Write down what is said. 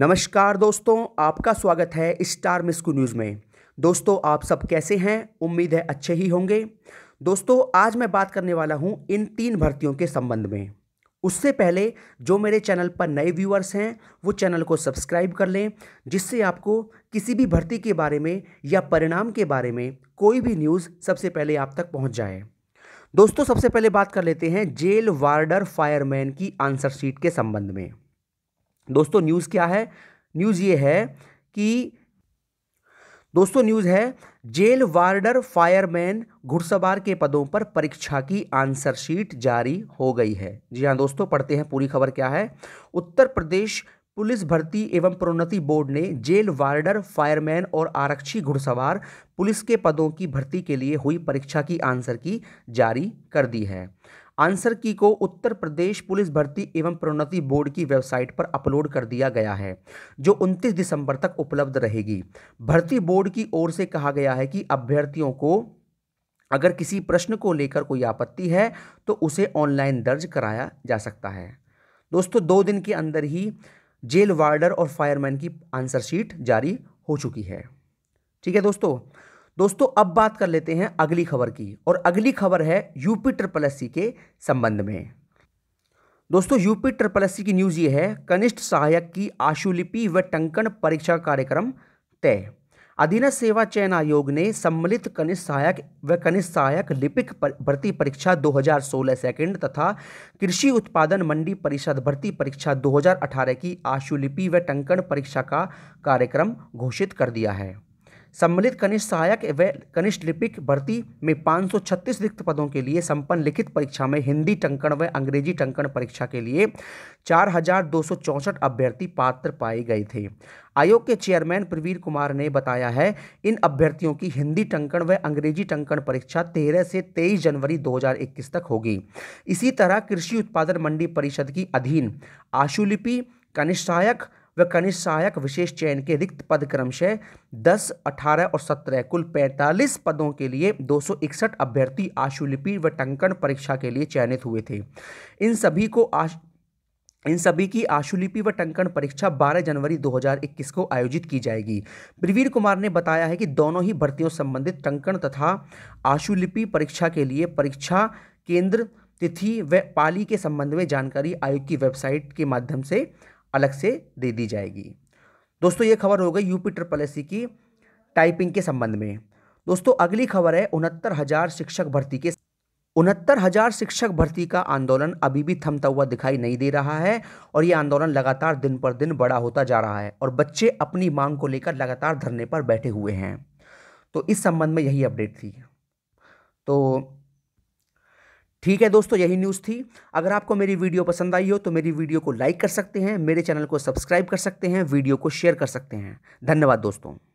नमस्कार दोस्तों आपका स्वागत है स्टार मिस्कू न्यूज़ में दोस्तों आप सब कैसे हैं उम्मीद है अच्छे ही होंगे दोस्तों आज मैं बात करने वाला हूं इन तीन भर्तियों के संबंध में उससे पहले जो मेरे चैनल पर नए व्यूअर्स हैं वो चैनल को सब्सक्राइब कर लें जिससे आपको किसी भी भर्ती के बारे में या परिणाम के बारे में कोई भी न्यूज़ सबसे पहले आप तक पहुँच जाए दोस्तों सबसे पहले बात कर लेते हैं जेल वार्डर फायरमैन की आंसर शीट के संबंध में दोस्तों न्यूज़ क्या है न्यूज़ ये है कि दोस्तों न्यूज़ है जेल वार्डर फायरमैन घुड़सवार के पदों पर परीक्षा की आंसर शीट जारी हो गई है जी हाँ दोस्तों पढ़ते हैं पूरी खबर क्या है उत्तर प्रदेश पुलिस भर्ती एवं प्रोन्नति बोर्ड ने जेल वार्डर फायरमैन और आरक्षी घुड़सवार पुलिस के पदों की भर्ती के लिए हुई परीक्षा की आंसर की जारी कर दी है आंसर की को उत्तर प्रदेश पुलिस भर्ती एवं प्रोन्नति बोर्ड की वेबसाइट पर अपलोड कर दिया गया है जो 29 दिसंबर तक उपलब्ध रहेगी भर्ती बोर्ड की ओर से कहा गया है कि अभ्यर्थियों को अगर किसी प्रश्न को लेकर कोई आपत्ति है तो उसे ऑनलाइन दर्ज कराया जा सकता है दोस्तों दो दिन के अंदर ही जेल वार्डर और फायरमैन की आंसर शीट जारी हो चुकी है ठीक है दोस्तों दोस्तों अब बात कर लेते हैं अगली खबर की और अगली खबर है यूपी ट्रिपल एस के संबंध में दोस्तों यूपी ट्रिपल एस की न्यूज़ ये है कनिष्ठ सहायक की आशुलिपि व टंकन परीक्षा कार्यक्रम तय अधीन सेवा चयन आयोग ने सम्मिलित कनिष्ठ सहायक व कनिष्ठ सहायक लिपिक भर्ती परीक्षा 2016 सेकंड तथा कृषि उत्पादन मंडी परिषद भर्ती परीक्षा 2018 की आशुलिपि व टंकन परीक्षा का कार्यक्रम घोषित कर दिया है सम्मिलित कनिष्ठ सहायक व कनिष्ठ लिपिक भर्ती में 536 रिक्त पदों के लिए संपन्न लिखित परीक्षा में हिंदी टंकण व अंग्रेजी टंकण परीक्षा के लिए चार अभ्यर्थी पात्र पाए गए थे आयोग के चेयरमैन प्रवीर कुमार ने बताया है इन अभ्यर्थियों की हिंदी टंकण व अंग्रेजी टंकण परीक्षा 13 से 23 जनवरी 2021 तक होगी इसी तरह कृषि उत्पादन मंडी परिषद की अधीन आशुलिपि कनिष्ठ सहायक व कनिष्ठ सहायक विशेष चयन के रिक्त पद क्रमशः दस अठारह और सत्रह कुल पैंतालीस पदों के लिए दो सौ इकसठ अभ्यर्थी आशुलिपि व टंकण परीक्षा के लिए चयनित हुए थे इन सभी को आश इन सभी की आशुलिपि व टंकण परीक्षा 12 जनवरी 2021 को आयोजित की जाएगी प्रवीर कुमार ने बताया है कि दोनों ही भर्तियों संबंधित टंकण तथा आशुलिपि परीक्षा के लिए परीक्षा केंद्र तिथि व पाली के संबंध में जानकारी आयोग की वेबसाइट के माध्यम से अलग से दे दी जाएगी दोस्तों ये खबर हो गई यूपी ट्रिपल एस की टाइपिंग के संबंध में दोस्तों अगली खबर है उनहत्तर हज़ार शिक्षक भर्ती के उनहत्तर हज़ार शिक्षक भर्ती का आंदोलन अभी भी थमता हुआ दिखाई नहीं दे रहा है और ये आंदोलन लगातार दिन पर दिन बड़ा होता जा रहा है और बच्चे अपनी मांग को लेकर लगातार धरने पर बैठे हुए हैं तो इस संबंध में यही अपडेट थी तो ठीक है दोस्तों यही न्यूज़ थी अगर आपको मेरी वीडियो पसंद आई हो तो मेरी वीडियो को लाइक कर सकते हैं मेरे चैनल को सब्सक्राइब कर सकते हैं वीडियो को शेयर कर सकते हैं धन्यवाद दोस्तों